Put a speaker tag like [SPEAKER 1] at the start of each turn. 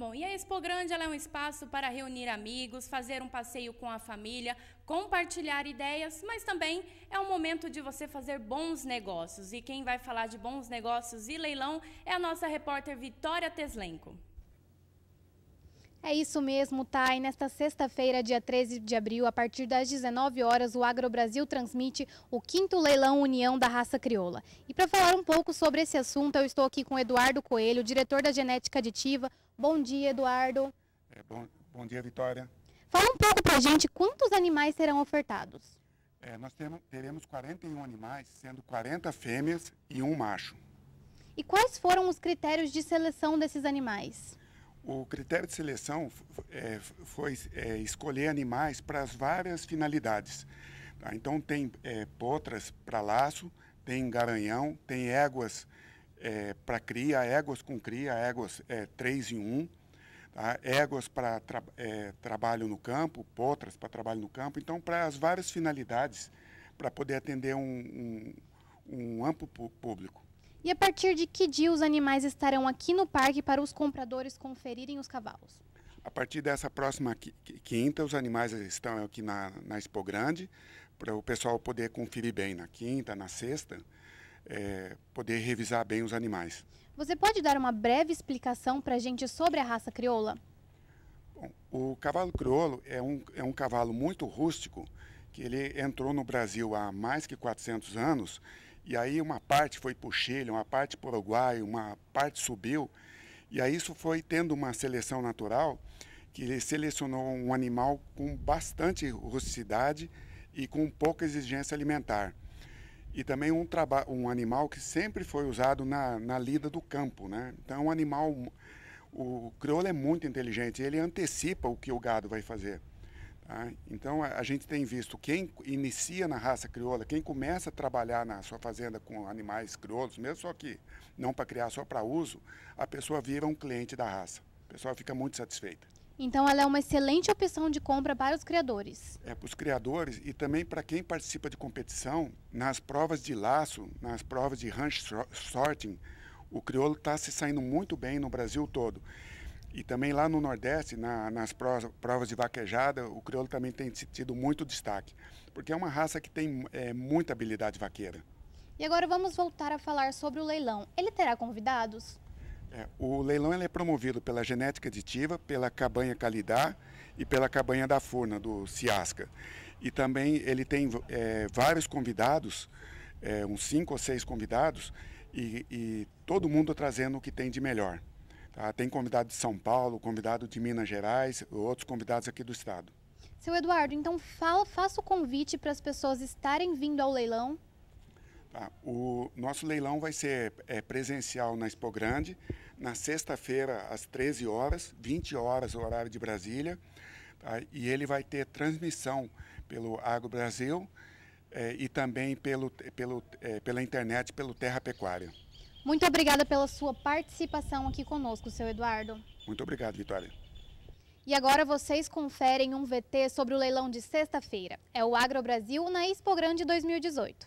[SPEAKER 1] Bom, e a Expo Grande é um espaço para reunir amigos, fazer um passeio com a família, compartilhar ideias, mas também é um momento de você fazer bons negócios. E quem vai falar de bons negócios e leilão é a nossa repórter Vitória Teslenko. É isso mesmo, Thay. Nesta sexta-feira, dia 13 de abril, a partir das 19 horas, o Agro Brasil transmite o quinto leilão União da Raça Crioula. E para falar um pouco sobre esse assunto, eu estou aqui com Eduardo Coelho, diretor da Genética Aditiva. Bom dia, Eduardo.
[SPEAKER 2] É, bom, bom, dia, Vitória.
[SPEAKER 1] Fala um pouco para a gente quantos animais serão ofertados.
[SPEAKER 2] É, nós temos, teremos 41 animais, sendo 40 fêmeas e um macho.
[SPEAKER 1] E quais foram os critérios de seleção desses animais?
[SPEAKER 2] O critério de seleção é, foi é, escolher animais para as várias finalidades. Tá? Então, tem é, potras para laço, tem garanhão, tem éguas é, para cria, éguas com cria, éguas é, 3 em 1, tá? éguas para tra é, trabalho no campo, potras para trabalho no campo. Então, para as várias finalidades, para poder atender um, um, um amplo público.
[SPEAKER 1] E a partir de que dia os animais estarão aqui no parque para os compradores conferirem os cavalos?
[SPEAKER 2] A partir dessa próxima quinta, os animais estão aqui na, na Expo Grande, para o pessoal poder conferir bem na quinta, na sexta, é, poder revisar bem os animais.
[SPEAKER 1] Você pode dar uma breve explicação para a gente sobre a raça crioula?
[SPEAKER 2] Bom, o cavalo crioulo é um, é um cavalo muito rústico, que ele entrou no Brasil há mais que 400 anos e aí uma parte foi para o Chile, uma parte para o Uruguai, uma parte subiu. E aí isso foi tendo uma seleção natural que ele selecionou um animal com bastante rusticidade e com pouca exigência alimentar. E também um, um animal que sempre foi usado na, na lida do campo. Né? Então, é um animal. O crioulo é muito inteligente, ele antecipa o que o gado vai fazer. Tá? então a, a, gente tem visto quem inicia na raça crioula, quem começa a trabalhar na sua fazenda com animais crioulos, mesmo só que não para criar, só para uso, a pessoa vira um cliente da raça. A pessoa fica muito satisfeita.
[SPEAKER 1] Então ela é uma excelente opção de compra para os criadores.
[SPEAKER 2] É para os criadores e também para quem participa de competição nas provas de laço, nas provas de ranch sorting. O crioulo está se saindo muito bem no Brasil todo. E também lá no Nordeste, na, nas provas de vaquejada, o crioulo também tem tido muito destaque, porque é uma raça que tem é, muita habilidade vaqueira.
[SPEAKER 1] E agora vamos voltar a falar sobre o leilão. Ele terá convidados?
[SPEAKER 2] É, o leilão é promovido pela Genética Aditiva, pela Cabanha Calidá e pela Cabanha da Furna, do Ciasca. E também ele tem é, vários convidados, é, uns cinco ou seis convidados, e, e todo mundo trazendo o que tem de melhor. Ah, tem convidado de São Paulo, convidado de Minas Gerais, outros convidados aqui do estado.
[SPEAKER 1] Seu Eduardo, então fala, faça o convite para as pessoas estarem vindo ao leilão.
[SPEAKER 2] Tá. O nosso leilão vai ser é, presencial na Expo Grande, na sexta-feira, às 13 horas, 20 horas, horário de Brasília. Tá? E ele vai ter transmissão pelo Agro Brasil é, e também pelo, pelo, é, pela internet, pelo Terra Pecuária.
[SPEAKER 1] Muito obrigada pela sua participação aqui conosco, seu Eduardo.
[SPEAKER 2] Muito obrigado, Vitória.
[SPEAKER 1] E agora vocês conferem um VT sobre o leilão de sexta-feira. É o Agro Brasil na Expo Grande 2018.